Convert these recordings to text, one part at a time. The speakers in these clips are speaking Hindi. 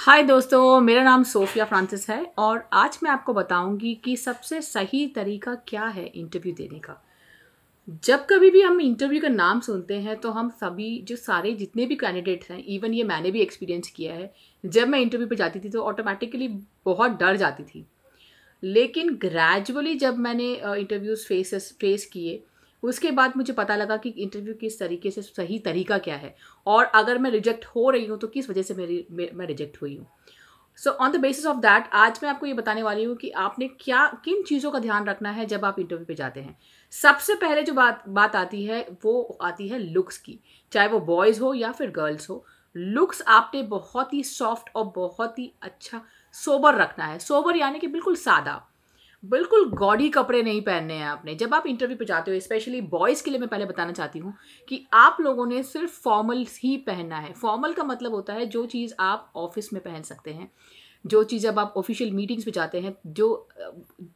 हाय दोस्तों मेरा नाम सोफिया फ्रांसिस है और आज मैं आपको बताऊंगी कि सबसे सही तरीका क्या है इंटरव्यू देने का जब कभी भी हम इंटरव्यू का नाम सुनते हैं तो हम सभी जो सारे जितने भी कैंडिडेट्स हैं इवन ये मैंने भी एक्सपीरियंस किया है जब मैं इंटरव्यू पर जाती थी तो ऑटोमेटिकली बहुत डर जाती थी लेकिन ग्रेजुअली जब मैंने इंटरव्यूज़ फेसेस फेस किए उसके बाद मुझे पता लगा कि इंटरव्यू किस तरीके से सही तरीका क्या है और अगर मैं रिजेक्ट हो रही हूँ तो किस वजह से मेरी मैं रिजेक्ट हुई हूँ so on the basis of that आज मैं आपको ये बताने वाली हूँ कि आपने क्या किन चीज़ों का ध्यान रखना है जब आप इंटरव्यू पे जाते हैं सबसे पहले जो बात बात आती है वो आती है लुक्स की चाहे वो बॉयज़ हो या फिर गर्ल्स हो लुक्स आपने बहुत ही सॉफ्ट और बहुत ही अच्छा सोबर रखना है सोबर यानी कि बिल्कुल सादा बिल्कुल गॉडी कपड़े नहीं पहनने हैं आपने जब आप इंटरव्यू पे जाते हो स्पेशली बॉयज़ के लिए मैं पहले बताना चाहती हूँ कि आप लोगों ने सिर्फ फॉर्मल ही पहनना है फॉर्मल का मतलब होता है जो चीज़ आप ऑफिस में पहन सकते हैं जो चीज़ जब आप ऑफिशियल मीटिंग्स में जाते हैं जो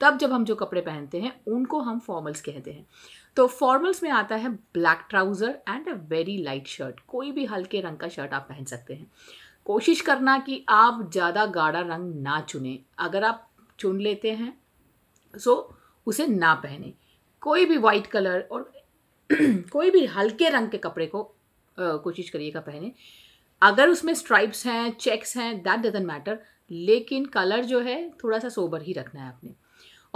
तब जब हम जो कपड़े पहनते हैं उनको हम फॉर्मल्स कहते हैं तो फॉर्मल्स में आता है black trouser and a very light shirt कोई भी हल्के रंग का शर्ट आप पहन सकते हैं कोशिश करना कि आप ज़्यादा गाढ़ा रंग ना चुनें अगर आप चुन लेते हैं सो उसे ना पहने कोई भी वाइट कलर और कोई भी हल्के रंग के कपड़े को कोशिश करिएगा पहने अगर उसमें स्ट्राइप्स हैं चेक्स हैं दैट डजेंट मैटर लेकिन कलर जो है थोड़ा सा सोबर ही रखना है आपने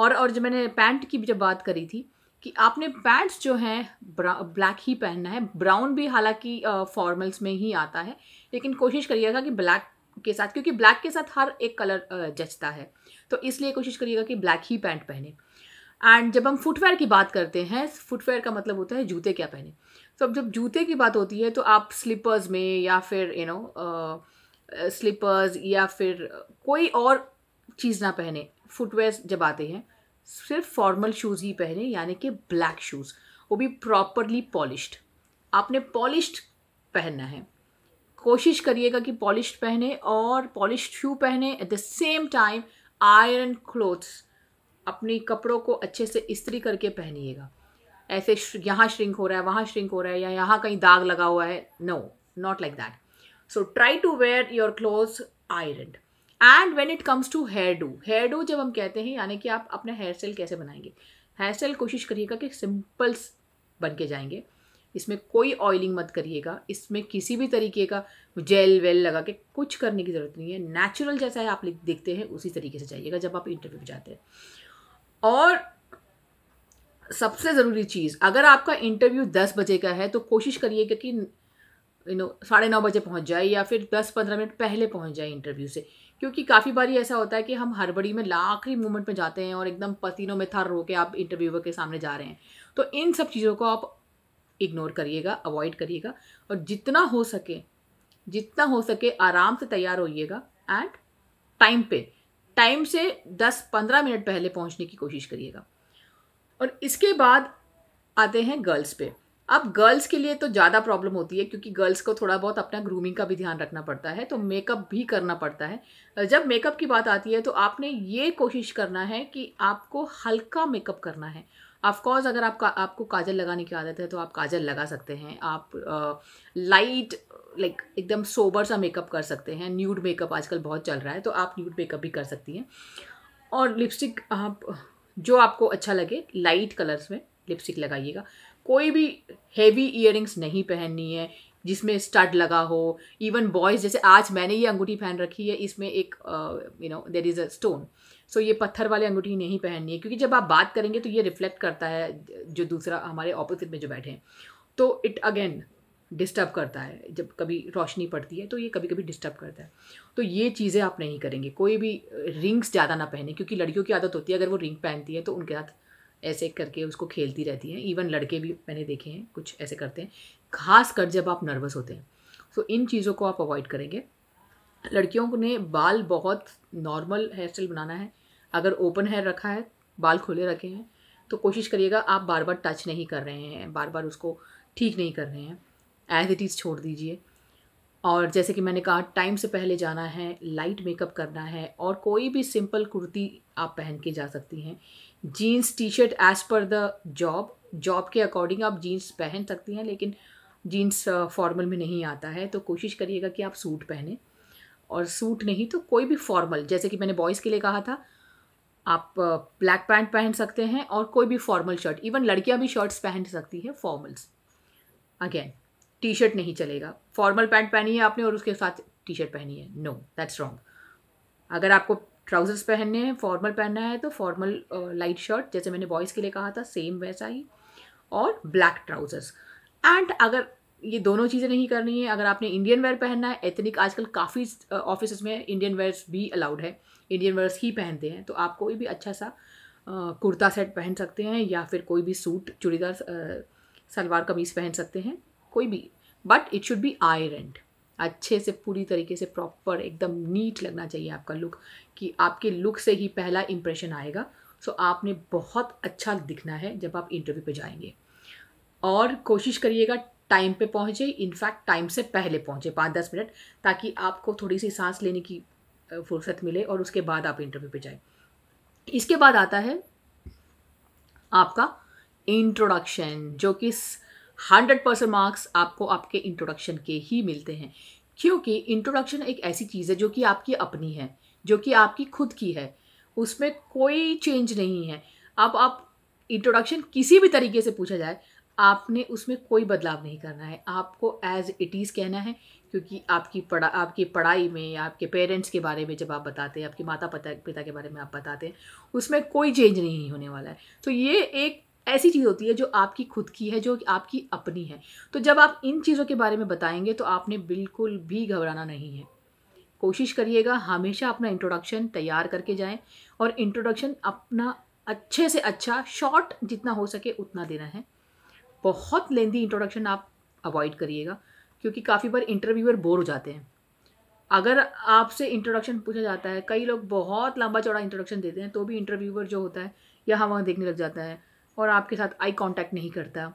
और और जब मैंने पैंट की भी जब बात करी थी कि आपने पैंट्स जो हैं ब्लैक ही पहनना है ब्राउन भी हालांकि फॉर्मल्स में ही आता है लेकिन कोशिश करिएगा कि ब्लैक के साथ क्योंकि ब्लैक के साथ हर एक कलर जचता है तो इसलिए कोशिश करिएगा कि ब्लैक ही पैंट पहने एंड जब हम फुटवेयर की बात करते हैं फुटवेयर का मतलब होता है जूते क्या पहने तो अब जब जूते की बात होती है तो आप स्लीपर्स में या फिर यू नो स्लीपर्स या फिर कोई और चीज़ ना पहने फुटवेयर जब आते हैं सिर्फ फॉर्मल शूज़ ही पहने यानी कि ब्लैक शूज़ वो भी प्रॉपरली पॉलिश आपने पॉलिश पहनना है कोशिश करिएगा कि पॉलिश पहने और पॉलिश शू पहने at the same time iron clothes अपने कपड़ों को अच्छे से इस्त्री करके पहनिएगा ऐसे यहाँ श्रिंक हो रहा है वहाँ श्रिंक हो रहा है या यहाँ कहीं दाग लगा हुआ है no not like that so try to wear your clothes iron and when it comes to hair do hair do जब हम कहते हैं यानी कि आप अपना हेयर स्टाइल कैसे बनाएंगे हेयर स्टाइल कोशिश करिएगा कि सिंपल्स बन के जाएंगे इसमें कोई ऑयलिंग मत करिएगा इसमें किसी भी तरीके का जेल वेल लगा के कुछ करने की ज़रूरत नहीं है नेचुरल जैसा है आप देखते हैं उसी तरीके से जाइएगा जब आप इंटरव्यू पर जाते हैं और सबसे ज़रूरी चीज़ अगर आपका इंटरव्यू दस बजे का है तो कोशिश करिएगा कि यू नो साढ़े नौ बजे पहुंच जाए या फिर दस पंद्रह मिनट पहले पहुंच जाए इंटरव्यू से क्योंकि काफ़ी बारी ऐसा होता है कि हम हड़बड़ी में लाखरी मूवमेंट में जाते हैं और एकदम पसीनों में थर रो के आप इंटरव्यूअर के सामने जा रहे हैं तो इन सब चीज़ों को आप इग्नोर करिएगा अवॉइड करिएगा और जितना हो सके जितना हो सके आराम से तैयार होइएगा एंड टाइम पे टाइम से 10-15 मिनट पहले पहुंचने की कोशिश करिएगा और इसके बाद आते हैं गर्ल्स पे अब गर्ल्स के लिए तो ज़्यादा प्रॉब्लम होती है क्योंकि गर्ल्स को थोड़ा बहुत अपना ग्रूमिंग का भी ध्यान रखना पड़ता है तो मेकअप भी करना पड़ता है जब मेकअप की बात आती है तो आपने ये कोशिश करना है कि आपको हल्का मेकअप करना है ऑफकोर्स अगर आपका आपको काजल लगाने की आदत है तो आप काजल लगा सकते हैं आप लाइट लाइक एकदम सोबर सा मेकअप कर सकते हैं न्यूड मेकअप आजकल बहुत चल रहा है तो आप न्यूड मेकअप भी कर सकती हैं और लिपस्टिक आप जो आपको अच्छा लगे लाइट कलर्स में लिपस्टिक लगाइएगा कोई भी हैवी ईयरिंग्स नहीं पहननी है जिसमें स्टड लगा हो इवन बॉयज़ जैसे आज मैंने ये अंगूठी पहन रखी है इसमें एक you know there is a stone so ये पत्थर वाली अंगूठी नहीं पहननी है क्योंकि जब आप बात करेंगे तो ये रिफ्लेक्ट करता है जो दूसरा हमारे ऑपोजिट में जो बैठे हैं तो इट अगेन डिस्टर्ब करता है जब कभी रोशनी पड़ती है तो ये कभी कभी डिस्टर्ब करता है तो ये चीज़ें आप नहीं करेंगे कोई भी रिंग्स ज़्यादा ना पहने क्योंकि लड़कियों की आदत होती है अगर वो रिंग पहनती है तो उनके साथ ऐसे करके उसको खेलती रहती हैं इवन लड़के भी मैंने देखे हैं कुछ ऐसे करते हैं खास कर जब आप नर्वस होते हैं तो इन चीज़ों को आप अवॉइड करेंगे लड़कियों ने बाल बहुत नॉर्मल हेयर स्टाइल बनाना है अगर ओपन हेयर रखा है बाल खुले रखे हैं तो कोशिश करिएगा आप बार बार टच नहीं कर रहे हैं बार बार उसको ठीक नहीं कर रहे हैं एज इट इज़ छोड़ दीजिए और जैसे कि मैंने कहा टाइम से पहले जाना है लाइट मेकअप करना है और कोई भी सिंपल कुर्ती आप पहन के जा सकती हैं jeans T shirt as per the job job के अकॉर्डिंग आप जीन्स पहन सकती हैं लेकिन जीन्स फॉर्मल में नहीं आता है तो कोशिश करिएगा कि आप सूट पहने और सूट नहीं तो कोई भी फॉर्मल जैसे कि मैंने बॉयज़ के लिए कहा था आप ब्लैक पैंट पहन सकते हैं और कोई भी फॉर्मल शर्ट इवन लड़कियां भी शर्ट्स पहन सकती है फॉर्मल्स अगेन टी शर्ट नहीं चलेगा फॉर्मल पैंट पहनी है आपने और उसके साथ टी शर्ट पहनी है नो दैट्स रॉन्ग अगर आपको ट्राउजर्स पहनने हैं फॉर्मल पहनना है तो फॉर्मल लाइट शर्ट जैसे मैंने बॉयज़ के लिए कहा था सेम वैसा ही और ब्लैक ट्राउजर्स एंड अगर ये दोनों चीज़ें नहीं करनी है अगर आपने इंडियन वेयर पहनना है एथनिक आजकल काफ़ी ऑफिस में इंडियन वेयर्स भी अलाउड है इंडियन वेयर्स ही पहनते हैं तो आप कोई भी अच्छा सा कुर्ता सेट पहन सकते हैं या फिर कोई भी सूट चूड़ीदार सलवार कमीज पहन सकते हैं कोई भी but it should be ironed अच्छे से पूरी तरीके से प्रॉपर एकदम नीट लगना चाहिए आपका लुक कि आपके लुक से ही पहला इम्प्रेशन आएगा सो so, आपने बहुत अच्छा दिखना है जब आप इंटरव्यू पे जाएंगे और कोशिश करिएगा टाइम पे पहुँचे इनफैक्ट टाइम से पहले पहुँचे पाँच दस मिनट ताकि आपको थोड़ी सी सांस लेने की फुर्सत मिले और उसके बाद आप इंटरव्यू पे जाए इसके बाद आता है आपका इंट्रोडक्शन जो कि हंड्रेड परसेंट मार्क्स आपको आपके इंट्रोडक्शन के ही मिलते हैं क्योंकि इंट्रोडक्शन एक ऐसी चीज़ है जो कि आपकी अपनी है जो कि आपकी खुद की है उसमें कोई चेंज नहीं है अब आप इंट्रोडक्शन किसी भी तरीके से पूछा जाए आपने उसमें कोई बदलाव नहीं करना है आपको एज़ इट इज़ कहना है क्योंकि आपकी पढ़ा आपकी पढ़ाई में आपके पेरेंट्स के बारे में जब आप बताते हैं आपके माता पिता पिता के बारे में आप बताते हैं उसमें कोई चेंज नहीं होने वाला है तो ये एक ऐसी चीज़ होती है जो आपकी खुद की है जो आपकी अपनी है तो जब आप इन चीज़ों के बारे में बताएंगे तो आपने बिल्कुल भी घबराना नहीं है कोशिश करिएगा हमेशा अपना इंट्रोडक्शन तैयार करके जाएं और इंट्रोडक्शन अपना अच्छे से अच्छा शॉर्ट जितना हो सके उतना देना है बहुत लेंदी इंट्रोडक्शन आप अवॉइड करिएगा क्योंकि काफ़ी बार इंटरव्यूअर बोर हो जाते हैं अगर आपसे इंट्रोडक्शन पूछा जाता है कई लोग बहुत लंबा चौड़ा इंट्रोडक्शन देते हैं तो भी इंटरव्यूअर जो होता है यहाँ वहाँ देखने लग जाता है और आपके साथ आई कॉन्टैक्ट नहीं करता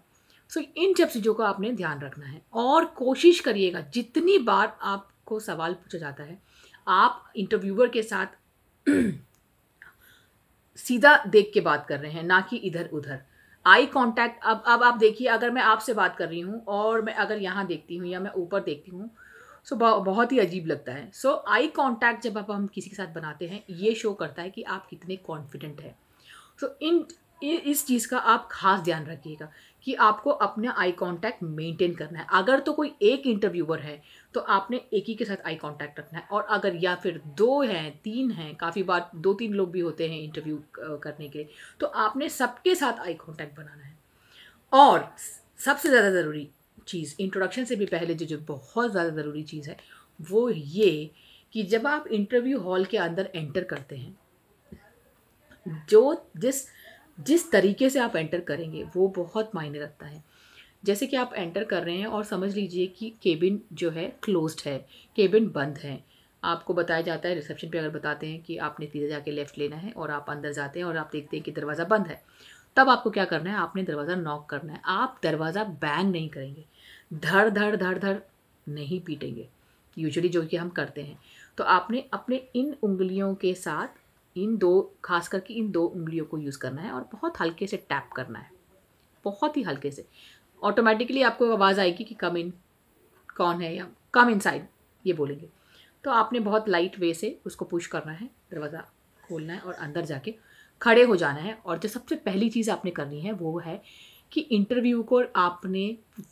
सो so, इन सब चीज़ों का आपने ध्यान रखना है और कोशिश करिएगा जितनी बार आपको सवाल पूछा जाता है आप इंटरव्यूअर के साथ सीधा देख के बात कर रहे हैं ना कि इधर उधर आई कांटेक्ट अब अब आप देखिए अगर मैं आपसे बात कर रही हूँ और मैं अगर यहाँ देखती हूँ या मैं ऊपर देखती हूँ सो so, बहुत ही अजीब लगता है सो आई कांटेक्ट जब आप हम किसी के साथ बनाते हैं ये शो करता है कि आप कितने कॉन्फिडेंट हैं सो so, इन इस चीज़ का आप खास ध्यान रखिएगा कि आपको अपना आई कांटेक्ट मेंटेन करना है अगर तो कोई एक इंटरव्यूअर है तो आपने एक ही के साथ आई कांटेक्ट रखना है और अगर या फिर दो हैं तीन हैं काफ़ी बार दो तीन लोग भी होते हैं इंटरव्यू करने के लिए तो आपने सबके साथ आई कांटेक्ट बनाना है और सबसे ज़्यादा ज़रूरी चीज़ इंट्रोडक्शन से भी पहले जो जो बहुत ज़्यादा ज़रूरी चीज़ है वो ये कि जब आप इंटरव्यू हॉल के अंदर एंटर करते हैं जो जिस जिस तरीके से आप एंटर करेंगे वो बहुत मायने रखता है जैसे कि आप एंटर कर रहे हैं और समझ लीजिए कि केबिन जो है क्लोज्ड है केबिन बंद है आपको बताया जाता है रिसेप्शन पे अगर बताते हैं कि आपने सीधा जाके लेफ़्ट लेना है और आप अंदर जाते हैं और आप देखते हैं कि दरवाज़ा बंद है तब आपको क्या करना है आपने दरवाज़ा नॉक करना है आप दरवाज़ा बैंग नहीं करेंगे धड़ धड़ धड़ धड़ नहीं पीटेंगे यूजली जो कि हम करते हैं तो आपने अपने इन उंगलियों के साथ इन दो खास करके इन दो उंगलियों को यूज़ करना है और बहुत हल्के से टैप करना है बहुत ही हल्के से ऑटोमेटिकली आपको आवाज़ आएगी कि कम इन कौन है या कम इन साइड ये बोलेंगे तो आपने बहुत लाइट वे से उसको पुश करना है दरवाज़ा खोलना है और अंदर जाके खड़े हो जाना है और जो सबसे पहली चीज़ आपने करनी है वो है कि इंटरव्यू को आपने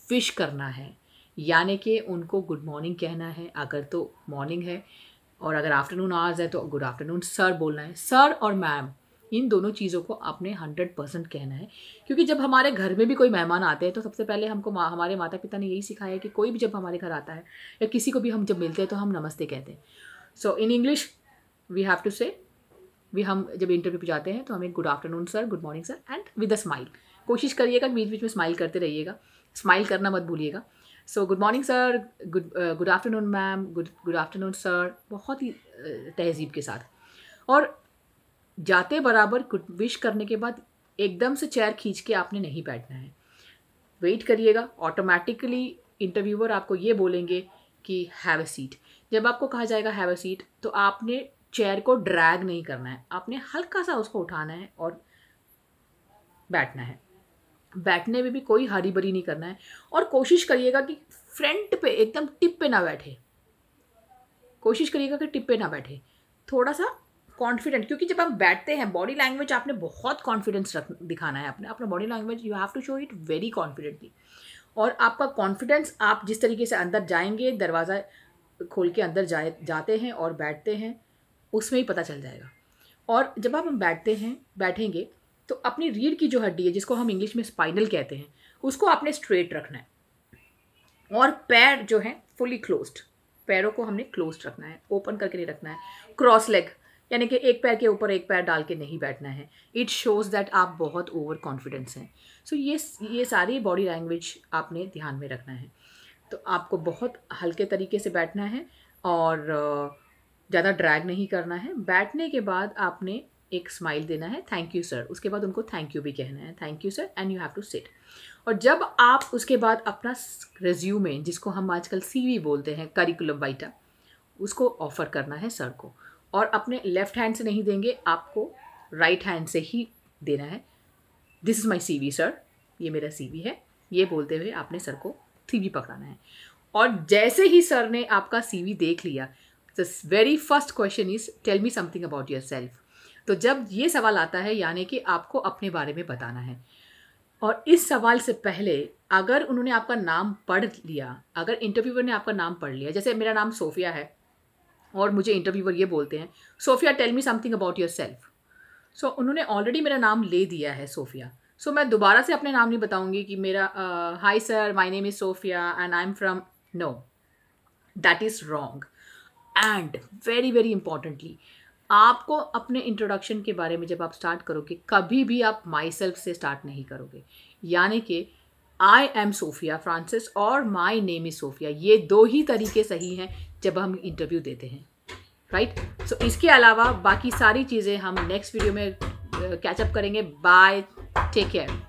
विश करना है यानी कि उनको गुड मॉर्निंग कहना है अगर तो मॉर्निंग है और अगर आफ्टरनून आवर्स है तो गुड आफ्टरनून सर बोलना है सर और मैम इन दोनों चीज़ों को आपने हंड्रेड परसेंट कहना है क्योंकि जब हमारे घर में भी कोई मेहमान आते हैं तो सबसे पहले हमको मा, हमारे माता पिता ने यही सिखाया है कि कोई भी जब हमारे घर आता है या किसी को भी हम जब मिलते हैं तो हम नमस्ते कहते हैं so in English we have to say we हम जब इंटरव्यू पर जाते हैं तो हमें good afternoon sir good morning sir and with a smile कोशिश करिएगा बीच बीच में स्माइल करते रहिएगा स्माइल करना मत भूलिएगा so good morning sir good good afternoon ma'am good good afternoon sir बहुत ही uh, तहजीब के साथ और जाते बराबर गुड विश करने के बाद एकदम से चेयर खींच के आपने नहीं बैठना है वेट करिएगा ऑटोमेटिकली इंटरव्यूअर आपको ये बोलेंगे कि हैव अ सीट जब आपको कहा जाएगा हैव अ सीट तो आपने चेयर को ड्रैग नहीं करना है आपने हल्का सा उसको उठाना है और बैठना है बैठने में भी कोई हरी भरी नहीं करना है और कोशिश करिएगा कि फ्रंट पे एकदम टिप पे ना बैठे कोशिश करिएगा कि टिप पे ना बैठे थोड़ा सा कॉन्फिडेंट क्योंकि जब हम बैठते हैं बॉडी लैंग्वेज आपने बहुत कॉन्फिडेंस रख दिखाना है अपने अपना body language you have to show it very confidently और आपका कॉन्फिडेंस आप जिस तरीके से अंदर जाएंगे दरवाज़ा खोल के अंदर जाए जाते हैं और बैठते हैं उसमें ही पता चल जाएगा और जब आप हम बैठते हैं बैठेंगे तो अपनी रीढ़ की जो हड्डी है जिसको हम इंग्लिश में स्पाइनल कहते हैं उसको आपने स्ट्रेट रखना है और पैर जो है फुली क्लोज्ड पैरों को हमने क्लोज रखना है ओपन करके नहीं रखना है क्रॉस लेग यानी कि एक पैर के ऊपर एक पैर डाल के नहीं बैठना है इट शोज़ दैट आप बहुत ओवर कॉन्फिडेंस हैं सो ये ये सारी बॉडी लैंग्वेज आपने ध्यान में रखना है तो आपको बहुत हल्के तरीके से बैठना है और ज़्यादा ड्रैग नहीं करना है बैठने के बाद आपने एक स्माइल देना है थैंक यू सर उसके बाद उनको थैंक यू भी कहना है thank you sir and you have to sit और जब आप उसके बाद अपना रेज्यूमे जिसको हम आजकल सीवी बोलते हैं करिकुलम वाइटा उसको ऑफ़र करना है सर को और अपने लेफ़्ट हैंड से नहीं देंगे आपको राइट right हैंड से ही देना है this is my C sir ये मेरा सी है ये बोलते हुए आपने सर को वी पकड़ाना है और जैसे ही सर ने आपका वी देख लिया the very first question is tell me something about yourself तो जब ये सवाल आता है यानी कि आपको अपने बारे में बताना है और इस सवाल से पहले अगर उन्होंने आपका नाम पढ़ लिया अगर इंटरव्यूअर ने आपका नाम पढ़ लिया जैसे मेरा नाम सोफिया है और मुझे इंटरव्यूअर ये बोलते हैं Sophia tell me something about yourself so उन्होंने ऑलरेडी मेरा नाम ले दिया है सोफिया सो so, मैं दोबारा से अपने नाम नहीं बताऊंगी कि मेरा hi sir my name is Sophia and I am from no that is wrong and very very importantly आपको अपने इंट्रोडक्शन के बारे में जब आप स्टार्ट करोगे कभी भी आप माई सेल्फ से स्टार्ट नहीं करोगे यानी कि आई एम सोफिया फ्रांसिस और माई नेम इज़ सोफिया ये दो ही तरीके सही हैं जब हम इंटरव्यू देते हैं राइट right? सो so, इसके अलावा बाकी सारी चीज़ें हम नेक्स्ट वीडियो में कैचअप uh, करेंगे बाय टेक केयर